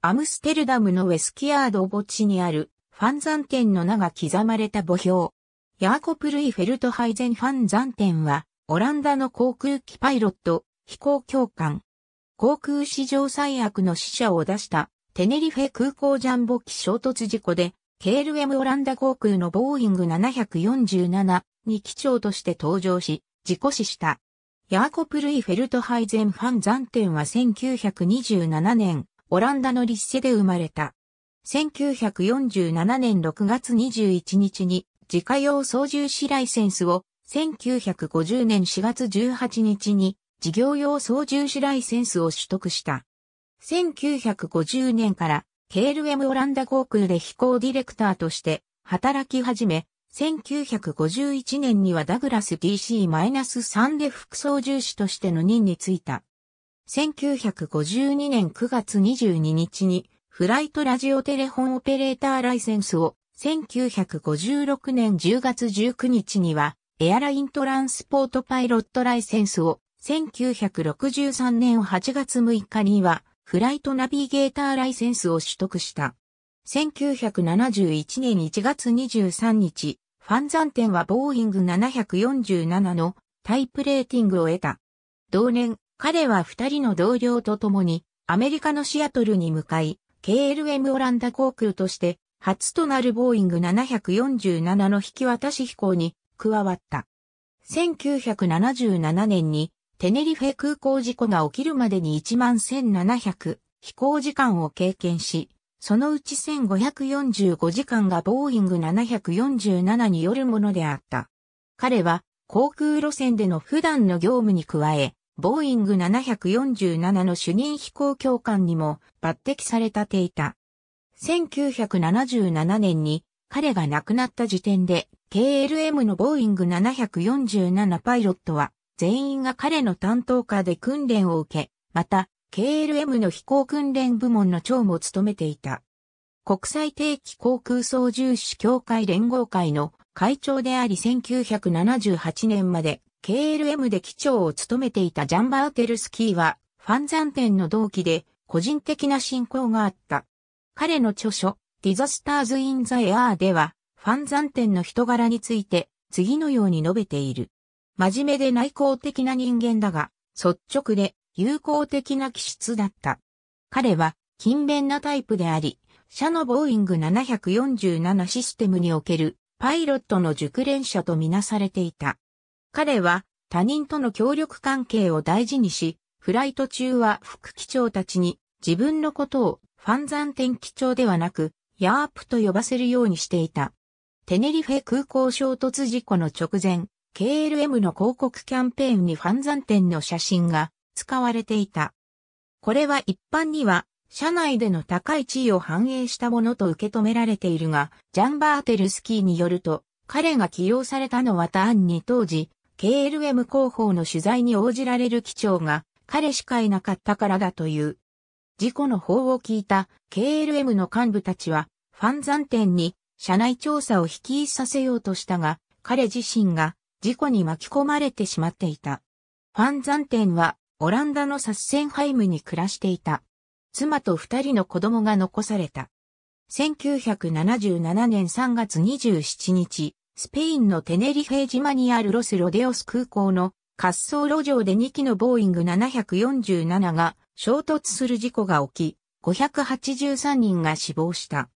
アムステルダムのウェスキアード墓地にあるファンザンテンの名が刻まれた墓標。ヤーコプルイ・フェルトハイゼンファンザンテンは、オランダの航空機パイロット、飛行教官。航空史上最悪の死者を出したテネリフェ空港ジャンボ機衝突事故で、KLM オランダ航空のボーイング747に機長として搭乗し、事故死した。ヤーコプルイ・フェルトハイゼンファンザンテンは1927年オランダのリッセで生まれた。1947年6月21日に自家用操縦士ライセンスを、1950年4月18日に事業用操縦士ライセンスを取得した。1950年から KLM オランダ航空で飛行ディレクターとして働き始め、1951年にはダグラス DC-3 で副操縦士としての任に就いた。1952年9月22日に、フライトラジオテレフォンオペレーターライセンスを、1956年10月19日には、エアライントランスポートパイロットライセンスを、1963年8月6日には、フライトナビゲーターライセンスを取得した。1971年1月23日、ファンザンテンはボーイング747のタイプレーティングを得た。同年、彼は二人の同僚と共にアメリカのシアトルに向かい、KLM オランダ航空として初となるボーイング747の引き渡し飛行に加わった。1977年にテネリフェ空港事故が起きるまでに11,700飛行時間を経験し、そのうち1545時間がボーイング747によるものであった。彼は航空路線での普段の業務に加え、ボーイング747の主任飛行教官にも抜擢されたていた。1977年に彼が亡くなった時点で KLM のボーイング747パイロットは全員が彼の担当下で訓練を受け、また KLM の飛行訓練部門の長も務めていた。国際定期航空操縦士協会連合会の会長であり1978年まで KLM で機長を務めていたジャン・バーテルスキーは、ファンザンテンの同期で、個人的な信仰があった。彼の著書、ディザスターズ・イン・ザ・エアーでは、ファンザンテンの人柄について、次のように述べている。真面目で内向的な人間だが、率直で友好的な気質だった。彼は、勤勉なタイプであり、社のボーイング747システムにおけるパイロットの熟練者とみなされていた。彼は他人との協力関係を大事にし、フライト中は副機長たちに自分のことをファンザンテン機長ではなく、ヤープと呼ばせるようにしていた。テネリフェ空港衝突事故の直前、KLM の広告キャンペーンにファンザンテンの写真が使われていた。これは一般には、社内での高い地位を反映したものと受け止められているが、ジャンバーテルスキーによると、彼が起用されたのは単に当時、KLM 広報の取材に応じられる機長が彼しかいなかったからだという。事故の報を聞いた KLM の幹部たちはファン残店に社内調査を引きさせようとしたが、彼自身が事故に巻き込まれてしまっていた。ファン残店はオランダのサッセンハイムに暮らしていた。妻と二人の子供が残された。1977年3月27日、スペインのテネリフェ島にあるロスロデオス空港の滑走路上で2機のボーイング747が衝突する事故が起き、583人が死亡した。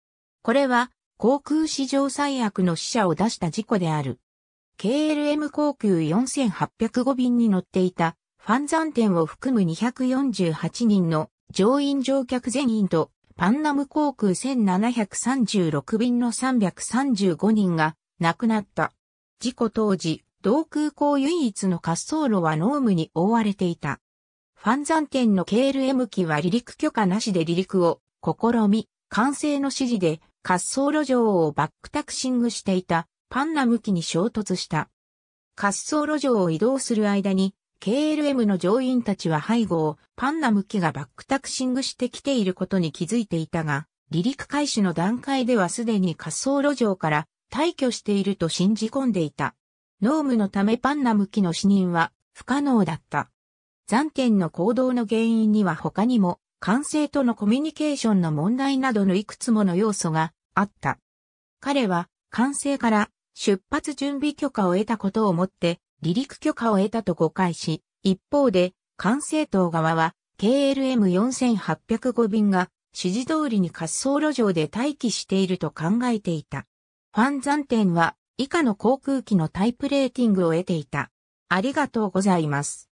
これは航空史上最悪の死者を出した事故である。KLM 航空4805便に乗っていたファンザン店を含む248人の乗員乗客全員とパンナム航空1736便の335人が亡くなった。事故当時、同空港唯一の滑走路は濃霧に覆われていた。ファンン県の KLM 機は離陸許可なしで離陸を試み、管制の指示で滑走路上をバックタクシングしていたパンナム機に衝突した。滑走路上を移動する間に KLM の乗員たちは背後をパンナム機がバックタクシングしてきていることに気づいていたが、離陸開始の段階ではすでに滑走路上から退去していると信じ込んでいた。ノームのためパンナムきの死人は不可能だった。残点の行動の原因には他にも、完成とのコミュニケーションの問題などのいくつもの要素があった。彼は、完成から出発準備許可を得たことをもって、離陸許可を得たと誤解し、一方で、完成党側は、KLM4805 便が指示通りに滑走路上で待機していると考えていた。ファン暫定は以下の航空機のタイプレーティングを得ていた。ありがとうございます。